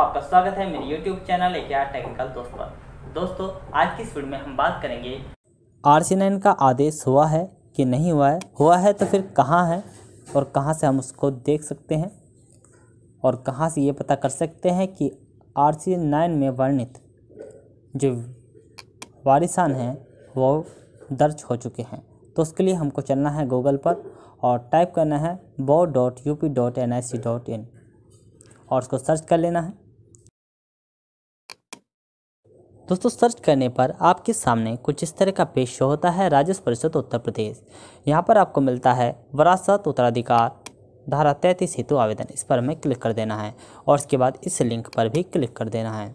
आपका स्वागत है मेरे यूट्यूब चैनल एक आर टेक्निकल दोस्त पर दोस्तों आज की इस वीडियो में हम बात करेंगे आर सी नाइन का आदेश हुआ है कि नहीं हुआ है हुआ है तो फिर कहाँ है और कहाँ से हम उसको देख सकते हैं और कहाँ से ये पता कर सकते हैं कि आर सी नाइन में वर्णित जो वारिसान हैं वो दर्ज हो चुके हैं तो उसके लिए हमको चलना है गूगल पर और टाइप करना है बो dot U P dot N I C dot in और उसको सर्च कर लेना है दोस्तों सर्च करने पर आपके सामने कुछ इस तरह का पेज शो होता है राजस्व परिषद उत्तर प्रदेश यहाँ पर आपको मिलता है वरासत उत्तराधिकार धारा तैंतीस हेतु आवेदन इस पर हमें क्लिक कर देना है और इसके बाद इस लिंक पर भी क्लिक कर देना है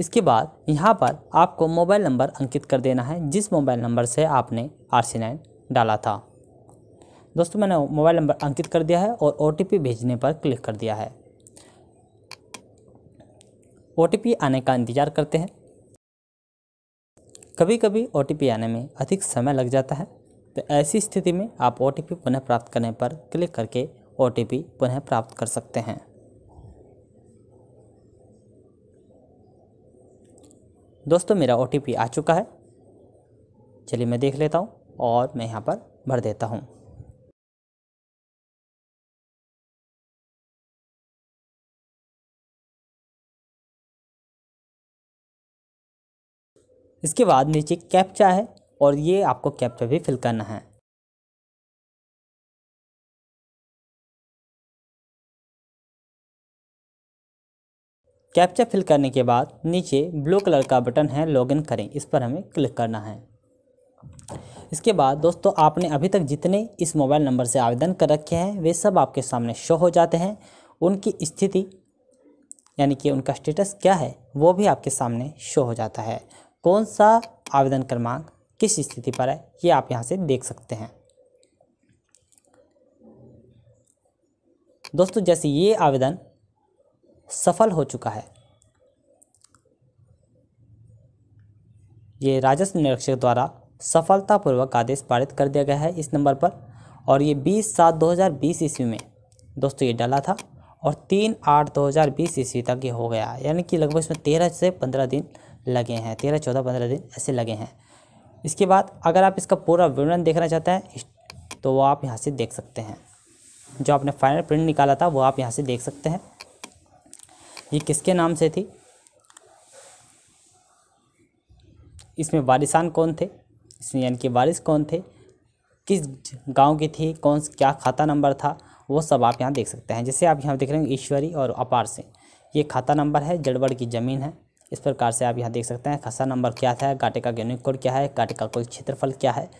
इसके बाद यहाँ पर आपको मोबाइल नंबर अंकित कर देना है जिस मोबाइल नंबर से आपने आर सी नाइन डाला था दोस्तों मैंने मोबाइल नंबर अंकित कर दिया है और ओ भेजने पर क्लिक कर दिया है ओ आने का इंतज़ार करते हैं कभी कभी ओ आने में अधिक समय लग जाता है तो ऐसी स्थिति में आप ओ पुनः प्राप्त करने पर क्लिक करके ओ पुनः प्राप्त कर सकते हैं दोस्तों मेरा ओ आ चुका है चलिए मैं देख लेता हूँ और मैं यहाँ पर भर देता हूँ इसके बाद नीचे कैप्चा है और ये आपको कैप्चा भी फिल करना है कैप्चा फिल करने के बाद नीचे ब्लू कलर का बटन है लॉगिन करें इस पर हमें क्लिक करना है इसके बाद दोस्तों आपने अभी तक जितने इस मोबाइल नंबर से आवेदन कर रखे हैं वे सब आपके सामने शो हो जाते हैं उनकी स्थिति यानी कि उनका स्टेटस क्या है वो भी आपके सामने शो हो जाता है कौन सा आवेदन क्रमांक किस स्थिति पर है ये आप यहाँ से देख सकते हैं दोस्तों जैसे ये आवेदन सफल हो चुका है ये राजस्व निरीक्षक द्वारा सफलतापूर्वक आदेश पारित कर दिया गया है इस नंबर पर और ये 20 सात 2020 ईस्वी में दोस्तों ये डाला था और तीन आठ 2020 ईस्वी तक ये हो गया यानी कि लगभग इसमें तेरह से पंद्रह दिन लगे हैं तेरह चौदह पंद्रह दिन ऐसे लगे हैं इसके बाद अगर आप इसका पूरा विवरण देखना चाहते हैं तो वो आप यहाँ से देख सकते हैं जो आपने फाइनल प्रिंट निकाला था वो आप यहाँ से देख सकते हैं ये किसके नाम से थी इसमें वारिसान कौन थे इसमें यानी कि वारिस कौन थे किस गांव की थी कौन क्या खाता नंबर था वो सब आप यहाँ देख सकते हैं जैसे आप यहाँ देख रहे हैं ईश्वरी और अपार सिंह ये खाता नंबर है जड़वड़ की ज़मीन है इस प्रकार से आप यहाँ देख सकते हैं खसा नंबर क्या था घाटे का यूनिक कोड क्या है घाटे का क्षेत्रफल क्या है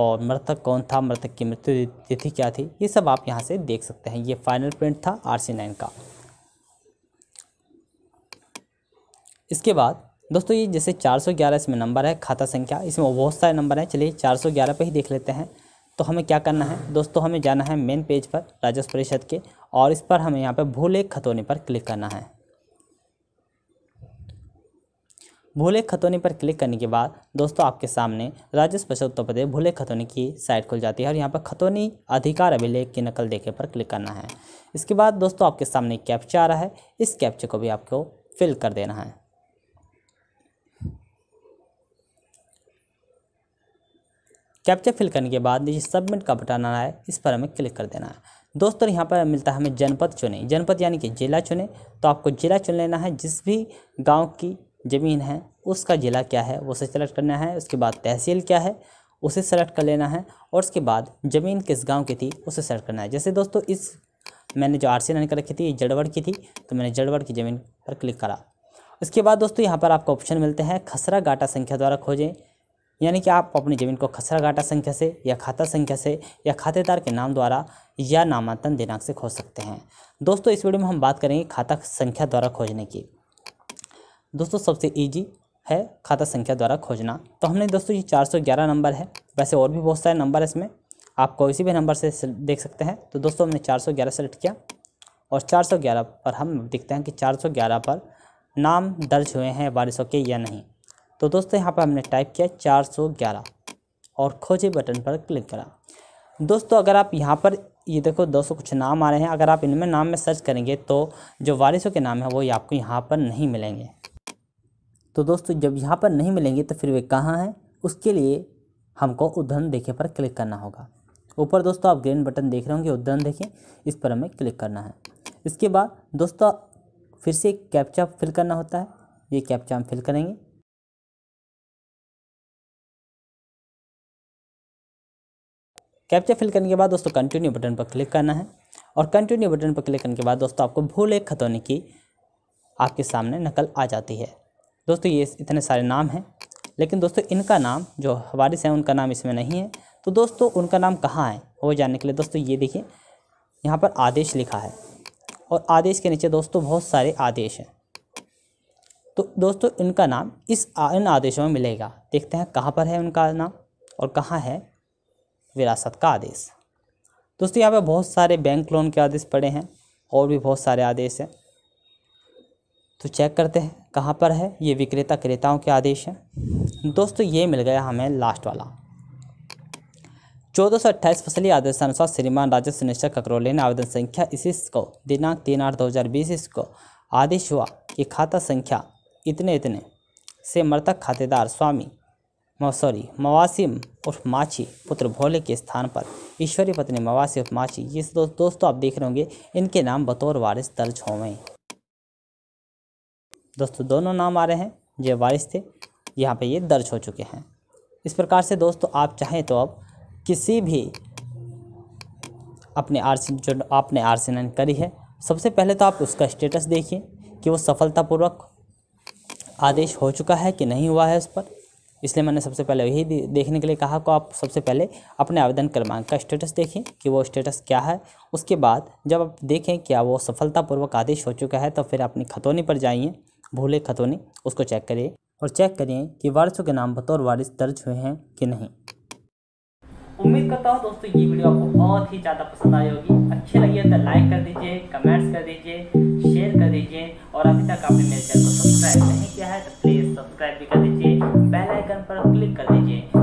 और मृतक कौन था मृतक की मृत्यु तिथि क्या थी ये सब आप यहाँ से देख सकते हैं ये फाइनल प्रिंट था आर सी नाइन का इसके बाद दोस्तों ये जैसे 411 इसमें नंबर है खाता संख्या इसमें बहुत सारे नंबर हैं चलिए 411 पे ही देख लेते हैं तो हमें क्या करना है दोस्तों हमें जाना है मेन पेज पर राजस्व परिषद के और इस पर हमें यहाँ पर भूलेख खतौने पर क्लिक करना है भूले खतौनी पर क्लिक करने के बाद दोस्तों आपके सामने राज्य स्पेशल उत्तर प्रदेश भूले खतौनी की साइट खुल जाती है और यहाँ पर खतौनी अधिकार अभिलेख की नकल देखे पर क्लिक करना है इसके बाद दोस्तों आपके सामने कैप्चा आ रहा है इस कैप्चे को भी आपको फिल कर देना है कैप्चा फिल करने के बाद ये सबमिट का बटन आ रहा है इस पर हमें क्लिक कर देना है दोस्तों यहाँ पर मिलता है हमें जनपद चुने जनपद यानी कि जिला चुने तो आपको जिला चुन लेना है जिस भी गांव की ज़मीन है उसका ज़िला क्या है उसे सेलेक्ट करना है उसके बाद तहसील क्या है उसे सेलेक्ट कर लेना है और उसके बाद ज़मीन किस गांव की थी उसे सेलेक्ट करना है जैसे दोस्तों इस मैंने जो आर सी कर रखी थी जड़वड़ की थी तो मैंने जड़वड़ की ज़मीन पर क्लिक करा उसके बाद दोस्तों यहाँ पर आपको ऑप्शन मिलते हैं खसरा घाटा संख्या द्वारा खोजें यानी कि आप अपनी ज़मीन को खसरा घाटा संख्या से या खाता संख्या से या खातेदार के नाम द्वारा या नामांतन दिनांक से खोज सकते हैं दोस्तों इस वीडियो में हम बात करेंगे खाता संख्या द्वारा खोजने की दोस्तों सबसे ईजी है खाता संख्या द्वारा खोजना तो हमने दोस्तों ये ग्यारह नंबर है वैसे और भी बहुत सारे नंबर है इसमें आप किसी भी नंबर से देख सकते हैं तो दोस्तों हमने ग्यारह सेलेक्ट किया और 411 पर हम देखते हैं कि 411 पर नाम दर्ज हुए हैं बारिशों के या नहीं तो दोस्तों यहाँ पर हमने टाइप किया 411 और खोजे बटन पर क्लिक करा दोस्तों अगर आप यहाँ पर ये देखो दोस्तों कुछ नाम आ रहे हैं अगर आप इनमें नाम में सर्च करेंगे तो जो वारिसों के नाम हैं वो आपको यहाँ पर नहीं मिलेंगे तो दोस्तों जब यहाँ पर नहीं मिलेंगे तो फिर वे कहाँ हैं उसके लिए हमको उद्धरण देखे पर क्लिक करना होगा ऊपर दोस्तों आप ग्रीन बटन देख रहे होंगे उद्धरण देखें इस पर हमें क्लिक करना है इसके बाद दोस्तों फिर से कैप्चा फिल करना होता है ये कैप्चा हम फिल करेंगे कैप्चा फिल करने के बाद दोस्तों कंटिन्यू बटन पर क्लिक करना है और कंटिन्यू बटन पर क्लिक करने के बाद दोस्तों आपको भूल एक खतौनी की आपके सामने नकल आ जाती है दोस्तों ये इतने सारे नाम हैं लेकिन दोस्तों इनका नाम जो वारिस हैं उनका नाम इसमें नहीं है तो दोस्तों उनका नाम कहाँ है वो जानने के लिए दोस्तों ये देखिए यहाँ पर आदेश लिखा है और आदेश के नीचे दोस्तों बहुत सारे आदेश हैं तो दोस्तों इनका नाम इस इन आदेशों में मिलेगा देखते हैं कहाँ पर है उनका नाम और कहाँ है विरासत का आदेश दोस्तों यहाँ पर बहुत सारे बैंक लोन के आदेश पड़े हैं और भी बहुत सारे आदेश हैं तो चेक करते हैं कहाँ पर है ये विक्रेता क्रेताओं के आदेश हैं दोस्तों ये मिल गया हमें लास्ट वाला चौदह सौ अट्ठाईस फसली आदेशानुसार श्रीमान राजस्व निश्चय ककरोले ने आवेदन संख्या इसी को दिनांक तीन आठ दो हज़ार बीस इसको आदेश हुआ कि खाता संख्या इतने इतने से मृतक खातेदार स्वामी सॉरी मवासिम उर्फ माछी पुत्र भोले के स्थान पर ईश्वरी पत्नी मवासी उर्फ माछी ये दोस्त दोस्तों आप देख रहे होंगे इनके नाम बतौर वारिस दर्ज होंगे दोस्तों दोनों नाम आ रहे हैं ये वारिस थे यहाँ पे ये दर्ज हो चुके हैं इस प्रकार से दोस्तों आप चाहें तो अब किसी भी अपने आर जो आपने आर करी है सबसे पहले तो आप उसका स्टेटस देखिए कि वो सफलतापूर्वक आदेश हो चुका है कि नहीं हुआ है उस पर इसलिए मैंने सबसे पहले यही देखने के लिए कहा को आप सबसे पहले अपने आवेदन क्रमांक का स्टेटस देखें कि वो स्टेटस क्या है उसके बाद जब आप देखें क्या वो सफलतापूर्वक आदेश हो चुका है तो फिर अपनी खतौनी पर जाइए भूले खतौनी उसको चेक करिए और चेक करिए कि वारिसों के नाम बतौर वारिस दर्ज हुए हैं कि नहीं उम्मीद करता हूँ दोस्तों ये वीडियो आपको बहुत ही ज़्यादा पसंद आई होगी अच्छी लगी है तो लाइक कर दीजिए कमेंट्स कर दीजिए शेयर कर दीजिए और अभी तक आपने मेरे चैनल को सब्सक्राइब नहीं किया है तो प्लीज़ सब्सक्राइब भी कर दीजिए बेल आइकन पर क्लिक कर दीजिए